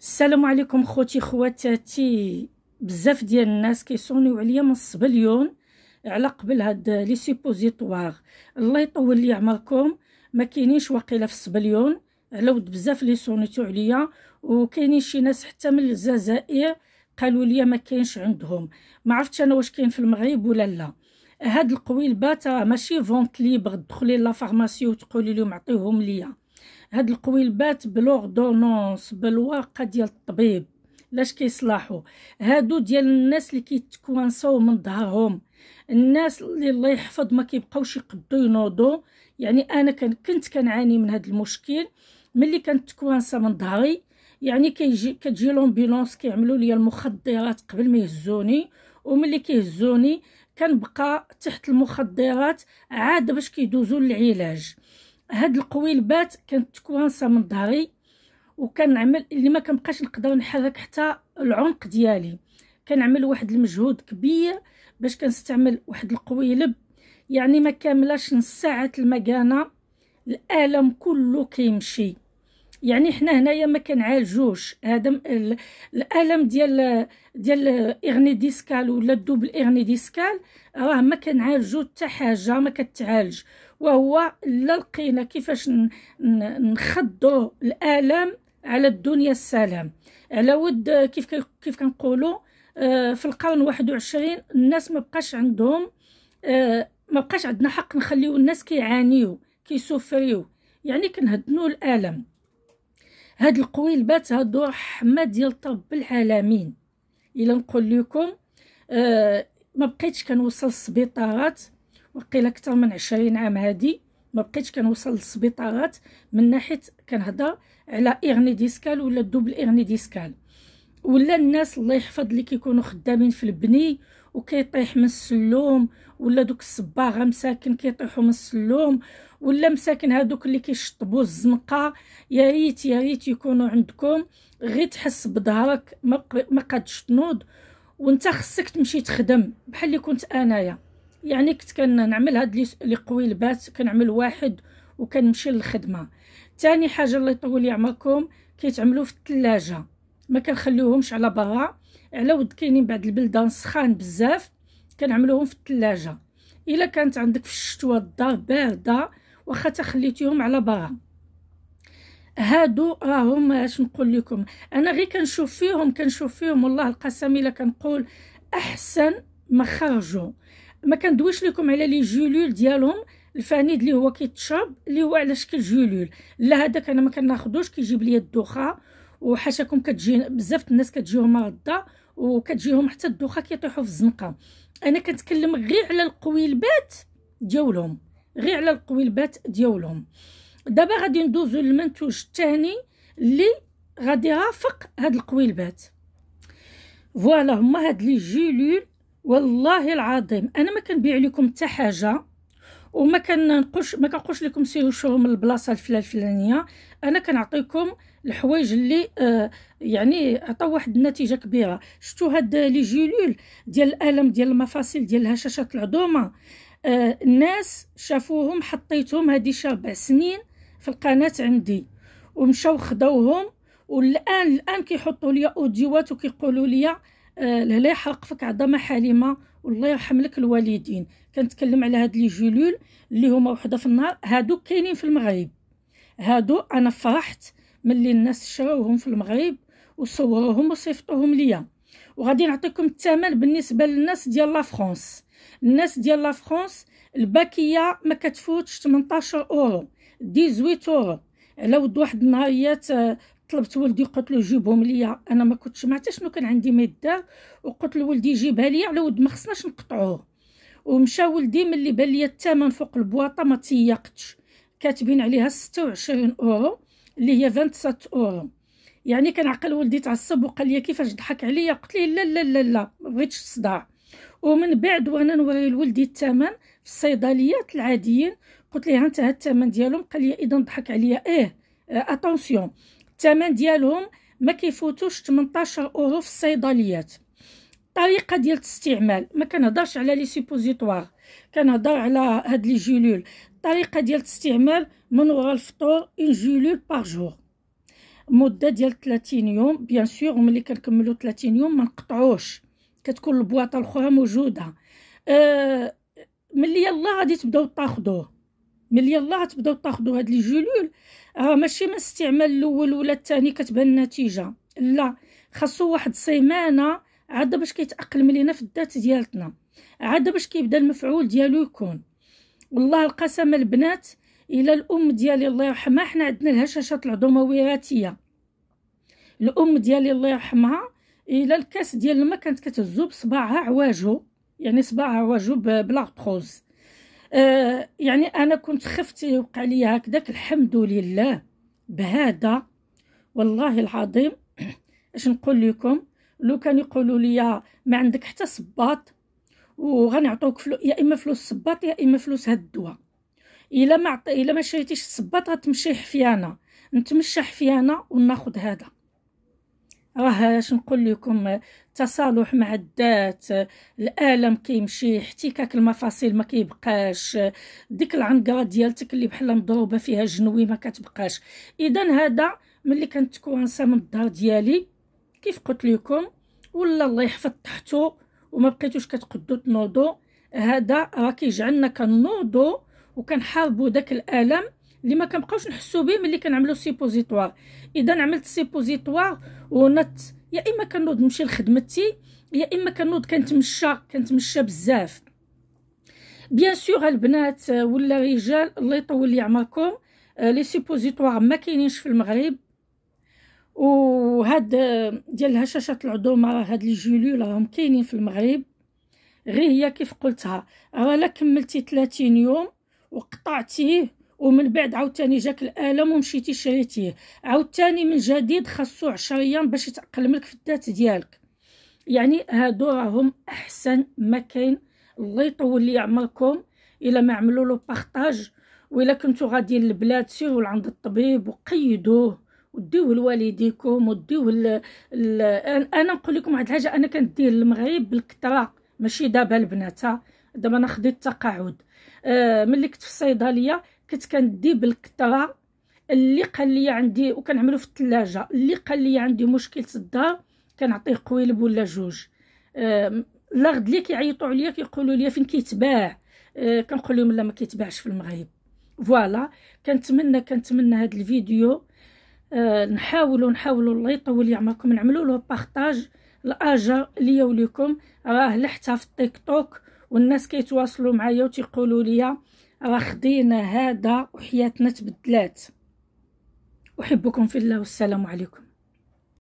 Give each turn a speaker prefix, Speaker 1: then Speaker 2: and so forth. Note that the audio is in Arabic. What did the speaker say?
Speaker 1: السلام عليكم خوتي خواتاتي بزاف ديال الناس كيصونيو عليا من الصبليون على قبل هاد لي سيبوزيطوار الله يطول لي عمركم ما كاينينش واقيلا في الصبليون على ود بزاف لي صونيتو عليا وكاينين شي ناس حتى من الجزائر قالوا لي ما كاينش عندهم ما عرفتش انا واش كاين في المغرب ولا لا هاد بات ماشي فونت ليبر تدخلي لا فارماسي وتقولي لهم عطيهم ليا هاد القويلبات بلوغ دونونس بالواقع ديال الطبيب لاش كيصلاحو هادو ديال الناس اللي كيتكوانساو من ظهرهم الناس اللي الله يحفظ ما كيبقاوش يقدو ينوضوا يعني انا كان كنت كنعاني من هاد المشكل ملي كانت كوانسه من ظهري يعني كيجي كتجي لومبيلونس كيعملوا لي المخدرات قبل ما يهزوني وملي كيهزوني كنبقى تحت المخدرات عاد باش كيدوزوا للعلاج هاد القويلبات كانت كوانسه من ظهري وكنعمل اللي ما كنبقاش نقدر نحرك حتى العنق ديالي كنعمل واحد المجهود كبير باش كنستعمل واحد القويلب يعني ما كاملاش نص ساعه المكانه الالم كله كيمشي يعني حنا هنايا ما كنعالجوش هذا الالم ديال ديال اغني ديسكال ولا الدوبل اغني ديسكال راه ما كنعالجو حتى حاجه ما كتعالج وهو لا لقينا كيفاش نخضو الالم على الدنيا السلام على ود كيف كيف كنقولوا آه، في القرن 21 الناس ما بقاش عندهم آه، ما بقاش عندنا حق نخليو الناس كيعانيو كيسوفريو يعني كنهدنو الالم هاد القويلبات هادو رحمه ديال رب العالمين الا نقول لكم آه ما بقيتش كنوصل للسبيطارات وقيلا اكثر من عشرين عام هادي ما بقيتش كنوصل للسبيطارات من ناحيه كنهضر على اغني ديسكال ولا دوبل اغني ديسكال ولا الناس الله يحفظ اللي كيكونوا خدامين في البني وكيطيح من السلوم ولا دوك الصباغه مساكن كيطيحوا من السلوم ولا مساكن هادوك اللي كيشطبوا الزنقه يا ريت يا ريت يكونوا عندكم غير تحس بظهرك ما قادش تنوض وانت خصك تمشي تخدم بحال اللي كنت انايا يعني كنت كنعمل هاد لي قويلبات كنعمل واحد وكنمشي للخدمه تاني حاجه الله يطول لي عمركم كيتعملوا في الثلاجه ما كنخليوهمش على برا على ود كاينين بعض البلدان سخان بزاف كنعملوهم في الثلاجه الا كانت عندك في الشتوى الدار بارده واخا تخليتيهم على برا هادو راهم اش نقول لكم انا غير كنشوف فيهم كنشوف فيهم والله القسم الا كنقول احسن ما خرجوا ما كندويش لكم على لي جولول ديالهم الفانيد اللي هو كيتشرب اللي هو على شكل جولول لا هذاك انا ما كناخذوش كيجيب لي الدوخه وحاشاكم كتجي بزاف الناس كتجيهم رده وكتجيهم حتى الدوخه كيطيحوا في الزنقه انا كنتكلم غير على القويلبات ديالهم غير على القويلبات ديالهم دابا غادي ندوزو للمنتوج الثاني اللي غادي يرافق هاد القويلبات فوالا هما هاد لي جيلول والله العظيم انا ما كنبيع لكم حتى حاجه وما كنقولش ما كنقولش لكم سيروا من البلاصه الفلان الفلانيه انا كنعطيكم الحوايج اللي آه، يعني عطاو واحد النتيجه كبيره شفتوا هاد لي جيلول ديال الالم ديال المفاصل ديال هشاشه العظومه آه، الناس شافوهم حطيتهم هذه شي سنين في القناه عندي ومشاو خداوهم والان الان كيحطوا لي اوديوات وكيقولوا لي لهلا آه، يحرق فيك عظمه حليمه والله يرحم لك الوالدين كنتكلم على هاد لي جولول اللي هما وحده في النهار هادو كاينين في المغرب هادو انا فرحت ملي الناس شراوهم في المغرب وصوروهم وصيفطوهم ليا وغادي نعطيكم الثمن بالنسبه للناس ديال لا فرانس الناس ديال لا فرانس الباكيه ما كتفوتش 18 اورو 18 اورو على ود واحد النهاريات آه، طلبت ولدي قلت له جيبهم ليا انا ما كنتش ما شنو كان عندي ما يدار وقلت لولدي جيبها ليا على ود ما خصناش نقطعوه ومشى ولدي ملي بان ليا الثمن فوق البواطه ما تيقتش كاتبين عليها 26 اورو اللي هي 27 اورو يعني كان عقل ولدي تعصب وقال لي كيفاش ضحك عليا قلت ليه لا لا لا لا ما بغيتش الصداع ومن بعد وانا نوري لولدي الثمن في الصيدليات العاديين قلت ليه انت الثمن ديالهم قال لي اذا ضحك عليا ايه اتونسيون آه، الثمن ديالهم ما كيفوتوش 18 اورو في الصيدليات طريقه ديال الاستعمال ما كنهضرش على لي سيبوزيطوار كنهضر على هاد لي جولول طريقه ديال الاستعمال من وراء الفطور اون جولول باغ جور مده ديال 30 يوم بيان سور ملي كنكملو 30 يوم ما نقطعوش كتكون البواطه الاخرى موجوده أه ملي يلا غادي تبداو تاخذوه ملي يلاه تبداو تاخذوا هاد لي جولول راه ماشي من استعمال الاول ولا الثاني كتبان النتيجه لا خاصو واحد سيمانه عاد باش كيتاقلم لينا في الذات ديالتنا عاد باش كيبدا المفعول ديالو يكون والله القسم البنات الى الام ديالي الله يرحمها حنا عندنا الهشاشات العظمى وراثيه الام ديالي الله يرحمها الى الكاس ديال الماء كانت كتهزو بصباعها عواجو يعني صباعها عواجو بلاغطوز آه يعني انا كنت خفت يوقع لي هكذاك الحمد لله بهذا والله العظيم اش نقول لكم لو كان يقولوا لي ما عندك حتى صباط وغنعطوك فلو يا اما فلوس الصباط يا اما فلوس هاد الدواء الا ما عطي الا ما شريتيش الصباط غتمشي حفيانه نتمشى حفيانه وناخذ هذا راه اش نقول لكم تصالح مع الذات الالم كيمشي احتكاك المفاصل ما كيبقاش ديك العنقره ديالتك اللي بحال مضروبه فيها جنوي ما كتبقاش اذا هذا ملي كانت كوانسه من الدار ديالي كيف قلت لكم ولا الله يحفظ تحتو وما بقيتوش كتقدو تنوضو هذا راه كيجعلنا كنوضو وكنحاربو داك الالم اللي ما كنبقاوش نحسو به ملي كنعملو سيبوزيتوار اذا عملت سيبوزيتوار ونط يا اما كنوض نمشي لخدمتي يا اما كنوض كنتمشى كنتمشى بزاف بيان سور البنات آه، ولا الرجال الله يطول لي عمركم لي آه، سيبوزيتوار ما كاينينش في المغرب وهاد آه، ديال هشاشات العظومه راه هاد لي جولول راهم كاينين في المغرب غير هي كيف قلتها راه لا كملتي 30 يوم وقطعتيه ومن بعد عاوتاني جاك الالم ومشيتي شريتيه عاوتاني من جديد خاصو 10 ايام باش يتاقلم لك في الذات ديالك يعني هادو راهم احسن ما كاين الله يطول لي عمركم الا ما عملوا له بارطاج والا كنتو غاديين للبلاد سيروا لعند الطبيب وقيدوه وديوه لوالديكم وديوه ال... ال... انا نقول لكم واحد الحاجه انا كندير للمغرب بالكثره ماشي دابا البنات دابا انا خديت التقاعد آه ملي كنت في الصيدليه كنت كندي بالكثره اللي قال لي عندي وكنعملو في الثلاجه اللي قال لي عندي مشكل في الدار كنعطيه قويلب ولا جوج أه لا غد لي كيعيطوا عليا كيقولوا لي فين كيتباع آه، كنقول لهم لا ما كيتباعش في المغرب فوالا كنتمنى كنتمنى هذا الفيديو أه نحاولوا نحاولوا الله يطول يعمركم نعملوا له بارطاج لاجا ليا وليكم راه لحتها في التيك توك والناس كيتواصلوا معايا وتيقولوا لي راه خدينا هذا وحياتنا تبدلات احبكم في الله والسلام عليكم